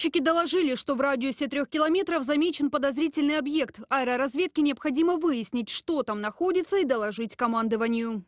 Разведчики доложили, что в радиусе трех километров замечен подозрительный объект. Аэроразведке необходимо выяснить, что там находится и доложить командованию.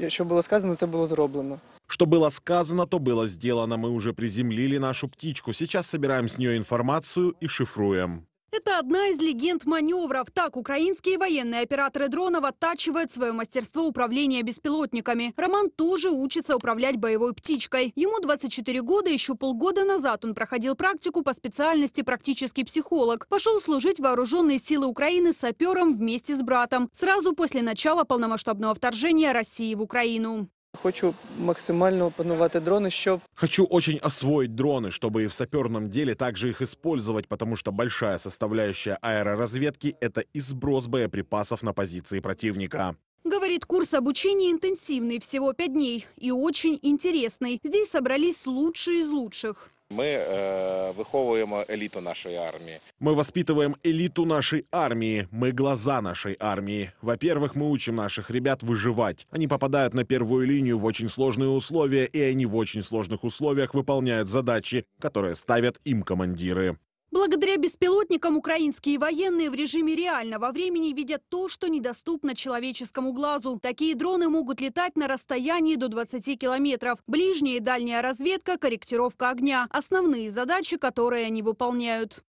Еще было сказано, это было сделано. Что было сказано, то было сделано. Мы уже приземлили нашу птичку. Сейчас собираем с нее информацию и шифруем. Это одна из легенд маневров. Так украинские военные операторы дронов оттачивают свое мастерство управления беспилотниками. Роман тоже учится управлять боевой птичкой. Ему 24 года, еще полгода назад он проходил практику по специальности практический психолог. Пошел служить в вооруженные силы Украины сапером вместе с братом. Сразу после начала полномасштабного вторжения России в Украину. Хочу максимально опанувати дроны, чтобы Хочу очень освоить дроны, чтобы и в саперном деле также их использовать, потому что большая составляющая аэроразведки — это и сброс боеприпасов на позиции противника. Говорит, курс обучения интенсивный, всего пять дней, и очень интересный. Здесь собрались лучшие из лучших. Ми е, э, виховуємо еліту нашої армии. Мы воспитываем элиту нашей армии. Мы глаза нашей армии. Во-первых, мы учим наших ребят выживать. Они попадают на первую линию в очень сложные условия, и они в очень сложных условиях выполняют задачи, которые ставят им командиры. Благодаря беспилотникам украинские военные в режиме реального времени видят то, что недоступно человеческому глазу. Такие дроны могут летать на расстоянии до 20 километров. Ближняя и дальняя разведка, корректировка огня – основные задачи, которые они выполняют.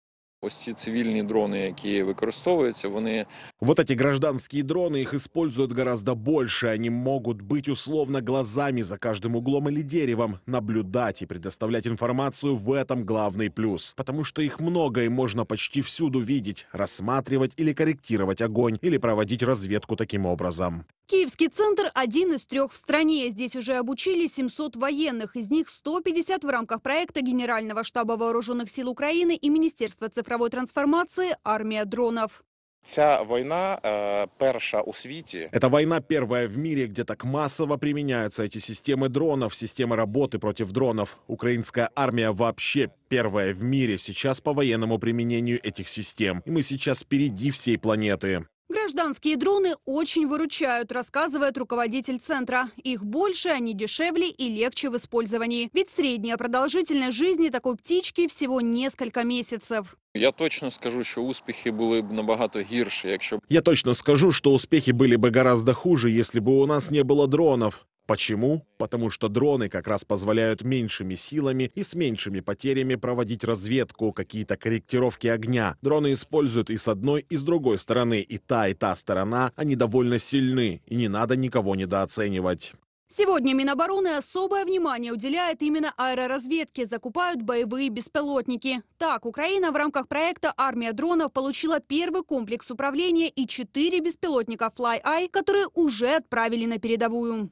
Ось ці цивільні дрони, які використовуються, вони вот эти гражданские дроны, их используют гораздо больше. Они могут быть условно глазами за каждым углом или деревом, наблюдать и предоставлять информацию в этом главный плюс. Потому что их много и можно почти всюду видеть, рассматривать или корректировать огонь, или проводить разведку таким образом. Киевский центр – один из трех в стране. Здесь уже обучили 700 военных, из них 150 в рамках проекта Генерального штаба Вооруженных сил Украины и Министерства цифрового цифровой трансформации армия дронов. Ця война перша у свете. Это война первая в мире, где так массово применяются эти системы дронов, системы работы против дронов. Украинская армия вообще первая в мире сейчас по военному применению этих систем. И мы сейчас впереди всей планеты. Гражданские дроны очень выручают, рассказывает руководитель центра. Их больше, они дешевле и легче в использовании. Ведь средняя продолжительность жизни такой птички всего несколько месяцев. Я точно скажу, что успехи были бы набагато гірші, якщо я точно скажу, що успіхи були б гораздо хуже, если бы у нас не было дронов. Почему? Потому что дроны как раз позволяют меньшими силами и с меньшими потерями проводить разведку, какие-то корректировки огня. Дроны используют и с одной, и с другой стороны, и та, и та сторона, они довольно сильны, и не надо никого недооценивать. Сегодня Минобороны особое внимание уделяет именно аэроразведке, закупают боевые беспилотники. Так, Украина в рамках проекта «Армия дронов» получила первый комплекс управления и четыре беспилотника Fly-Eye, которые уже отправили на передовую.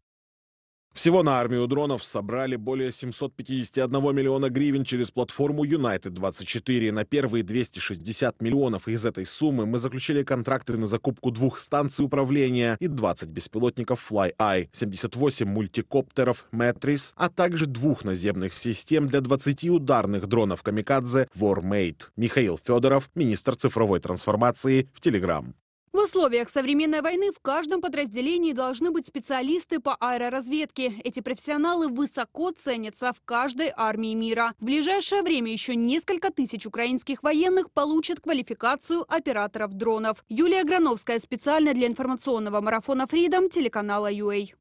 Всего на армию дронов собрали более 751 миллиона гривен через платформу United24. На первые 260 миллионов из этой суммы мы заключили контракты на закупку двух станций управления и 20 беспилотников FlyEye, 78 мультикоптеров Matrix, а также двух наземных систем для 20 ударных дронов «Камикадзе» WarMate. Михаил Федоров, министр цифровой трансформации в Telegram. В условиях современной войны в каждом подразделении должны быть специалисты по аэроразведке. Эти профессионалы высоко ценятся в каждой армии мира. В ближайшее время еще несколько тысяч украинских военных получат квалификацию операторов дронов. Юлия Грановская специально для информационного марафона Freedom телеканала UA.